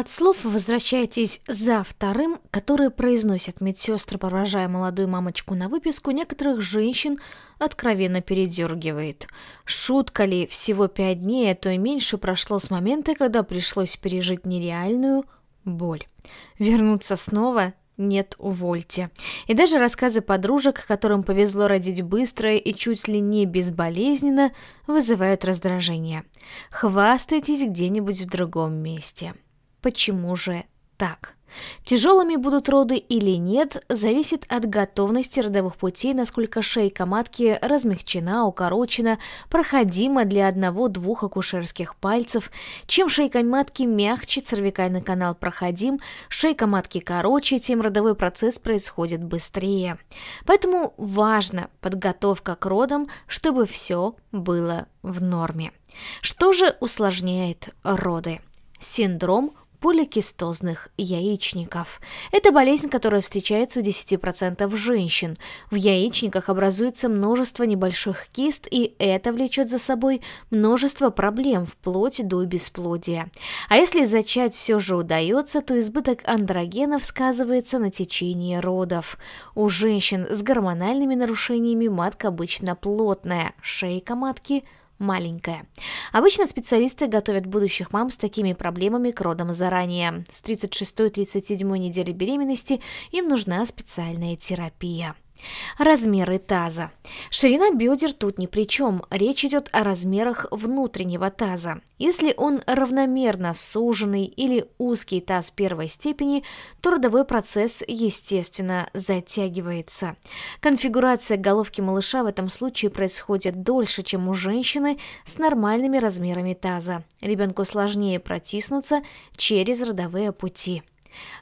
От слов возвращайтесь за вторым, которые произносят медсестры, поражая молодую мамочку на выписку, некоторых женщин откровенно передергивает. Шутка ли, всего пять дней, а то и меньше прошло с момента, когда пришлось пережить нереальную боль. Вернуться снова нет, увольте. И даже рассказы подружек, которым повезло родить быстро и чуть ли не безболезненно, вызывают раздражение. Хвастайтесь где-нибудь в другом месте. Почему же так? Тяжелыми будут роды или нет, зависит от готовности родовых путей, насколько шейка матки размягчена, укорочена, проходима для одного-двух акушерских пальцев. Чем шейка матки мягче, цервикальный канал проходим, шейка матки короче, тем родовой процесс происходит быстрее. Поэтому важна подготовка к родам, чтобы все было в норме. Что же усложняет роды? Синдром поликистозных яичников. Это болезнь, которая встречается у 10% женщин. В яичниках образуется множество небольших кист, и это влечет за собой множество проблем, вплоть до бесплодия. А если зачать все же удается, то избыток андрогенов сказывается на течении родов. У женщин с гормональными нарушениями матка обычно плотная, шейка матки – маленькая. Обычно специалисты готовят будущих мам с такими проблемами к родам заранее. С 36-37 недели беременности им нужна специальная терапия. Размеры таза. Ширина бедер тут ни при чем, речь идет о размерах внутреннего таза. Если он равномерно суженный или узкий таз первой степени, то родовой процесс, естественно, затягивается. Конфигурация головки малыша в этом случае происходит дольше, чем у женщины с нормальными размерами таза. Ребенку сложнее протиснуться через родовые пути.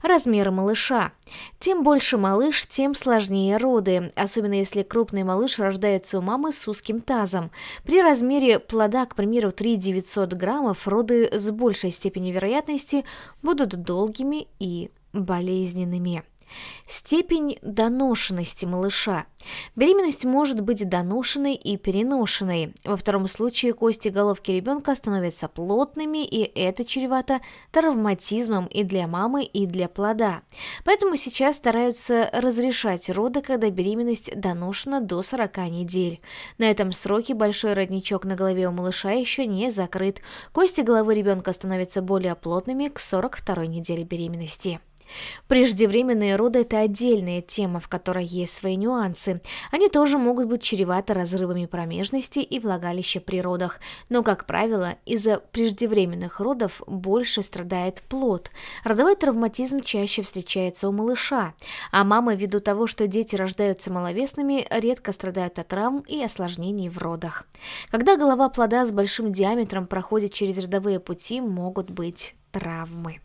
Размер малыша. Тем больше малыш, тем сложнее роды, особенно если крупный малыш рождается у мамы с узким тазом. При размере плода, к примеру, 3900 граммов, роды с большей степенью вероятности будут долгими и болезненными. Степень доношенности малыша. Беременность может быть доношенной и переношенной. Во втором случае кости головки ребенка становятся плотными, и это чревато травматизмом и для мамы, и для плода. Поэтому сейчас стараются разрешать роды, когда беременность доношена до 40 недель. На этом сроке большой родничок на голове у малыша еще не закрыт. Кости головы ребенка становятся более плотными к 42 неделе беременности. Преждевременные роды – это отдельная тема, в которой есть свои нюансы. Они тоже могут быть чреваты разрывами промежности и влагалища при родах. Но, как правило, из-за преждевременных родов больше страдает плод. Родовой травматизм чаще встречается у малыша. А мамы, ввиду того, что дети рождаются маловесными, редко страдают от травм и осложнений в родах. Когда голова плода с большим диаметром проходит через родовые пути, могут быть травмы.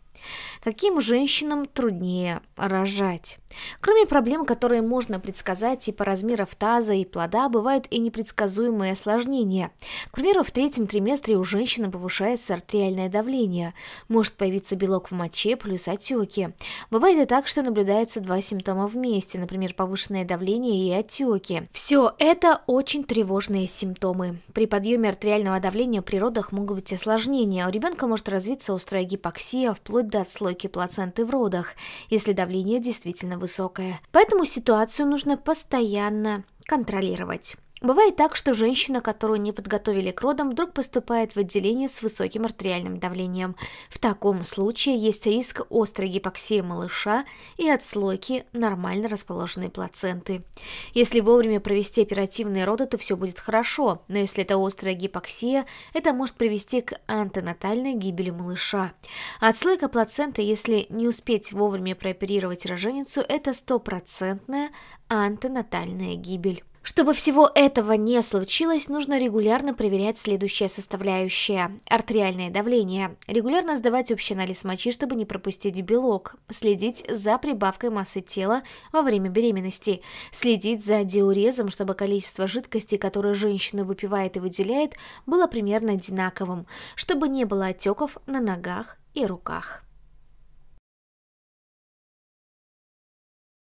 Каким женщинам труднее рожать? Кроме проблем, которые можно предсказать, типа размеров таза и плода, бывают и непредсказуемые осложнения. К примеру, в третьем триместре у женщины повышается артериальное давление, может появиться белок в моче плюс отеки. Бывает и так, что наблюдается два симптома вместе, например, повышенное давление и отеки. Все это очень тревожные симптомы. При подъеме артериального давления при родах могут быть осложнения. У ребенка может развиться острая гипоксия, вплоть до отслойки плаценты в родах, если давление действительно высокое. Поэтому ситуацию нужно постоянно контролировать. Бывает так, что женщина, которую не подготовили к родам, вдруг поступает в отделение с высоким артериальным давлением. В таком случае есть риск острой гипоксии малыша и отслойки нормально расположенной плаценты. Если вовремя провести оперативные роды, то все будет хорошо, но если это острая гипоксия, это может привести к антенатальной гибели малыша. Отслойка плаценты, если не успеть вовремя прооперировать роженицу, это стопроцентная антенатальная гибель. Чтобы всего этого не случилось, нужно регулярно проверять следующее составляющее. Артериальное давление. Регулярно сдавать общий анализ мочи, чтобы не пропустить белок. Следить за прибавкой массы тела во время беременности. Следить за диурезом, чтобы количество жидкости, которое женщина выпивает и выделяет, было примерно одинаковым. Чтобы не было отеков на ногах и руках.